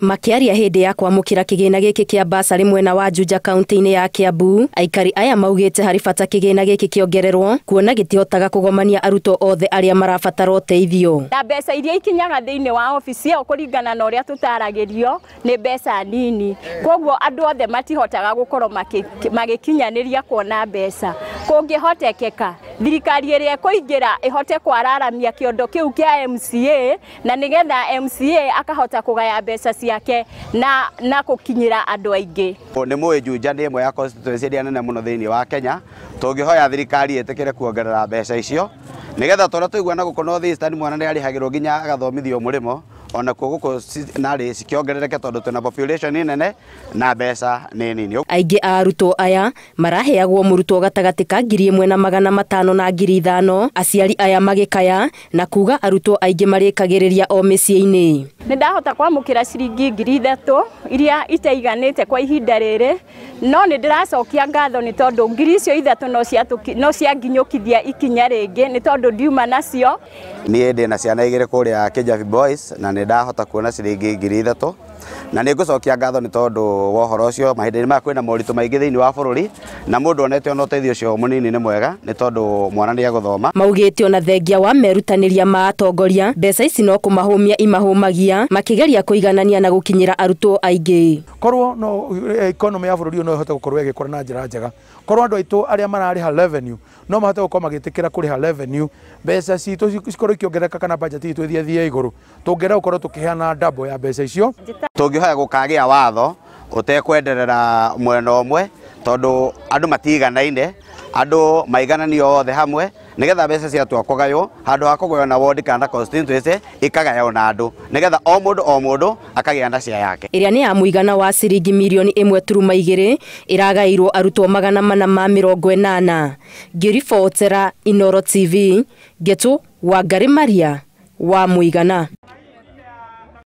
makiaria hĩndĩ ya kwamũkĩra kĩgĩna gĩkĩ kĩa basarĩ mwena wa Juja kaunti-inĩ ya Kiambu aikari aya maugĩte harĩ bata kĩgĩna gĩkĩ kĩongererwo kuona gĩtihotaga kũgomania arutwo othe arĩa marabatara ũteithio na mbeca iria ikinyaga thĩinĩ wa ofici ĩyo kũringana na ũrĩa tũtaragĩrio nĩ mbeca nini koguo andũ othe matihotaga gũkorwo magĩkinyanĩria kuona mbeca kungĩhotekeka thirikari ĩrĩa ĩkũingĩra ĩhote kwararamia kiondo kĩu kĩa MCA na nĩgetha MCA akahota kũgaya mbeca ciake na, na gũkinyĩra andũ aingĩ ni mũĩ Juja nĩ mwe ya constituency iria nene mũno thĩinĩ wa Kenya tũngĩhoya thirikari ĩtĩkĩre kuongerera mbeca icio nĩgetha tũrĩa tũigua na gũkũ North Eastern mwana nĩ arĩhagĩrwo nginya agathomithio mũrĩmo ona kuo guko nari cikiongerereke tondu twina population nene na mbeca ni nini aingi a arutwo aya maraheagwo murutwo gatagati ka ngiri imwe na magana matano na ngiri ithano aciari aya magikaya na kuga arutwo aingi marikagiriria o miciĩ ini ndahota kwamukira ciringi ngiri ithatå iria te kwa ihinda rä no ndä racokia ngatho ni tondå ngiri icio ithatå no kithia ikinya ngä ni tondå ndiuma nacio niä ndä na ciana igiri kuria Kijabi Boys na nä ndahota kuona ciringi ngiri ithatå na nä ngå cokia ngatho nä tondå wa å horo å cio mahinda-inä maya kwä na moritå maingä thä inä wa bå rå ri na må ndå onete ona å teithio å cio må nini nä mwega nä tondå mwana nä egå thoma maugä ona thengia wa merutanä ria ma atongoria mbeca ici no kå mahå mia imahåmagia makä geria kå iganania na gå kinyä ra arutwo aingä korwo no ikonomä eh, ya bå rå ri no ä hote gå korwo ä gä kora na njä ra njega korwo andå aitå arä a mararä ha revenue no mahote gå korwo magä tä kä ra kå rä ha revenue mbeca citå cikorwo ikiongereka kana bajeti itå ithia thia igå rå tå ngera gå korwo tå kä heana ya mbeca icio tå ngä hoya gå kagä a watho å tekwenderera mwena å mwe tondå andå matiganaine andå maigananio othe hamwe nigetha mbeca ciatwakogayo handu wa kugayo na wodi kana constituency ikagayo na andu nigetha o mundu o mundu akagia na cia yake iria ni ya muigana wa ciringi mirioni imwe turuma igiri iragairwo arutwo magana mana ma mirongo enana ngiribotera inoro tv wa wangari maria wa muigana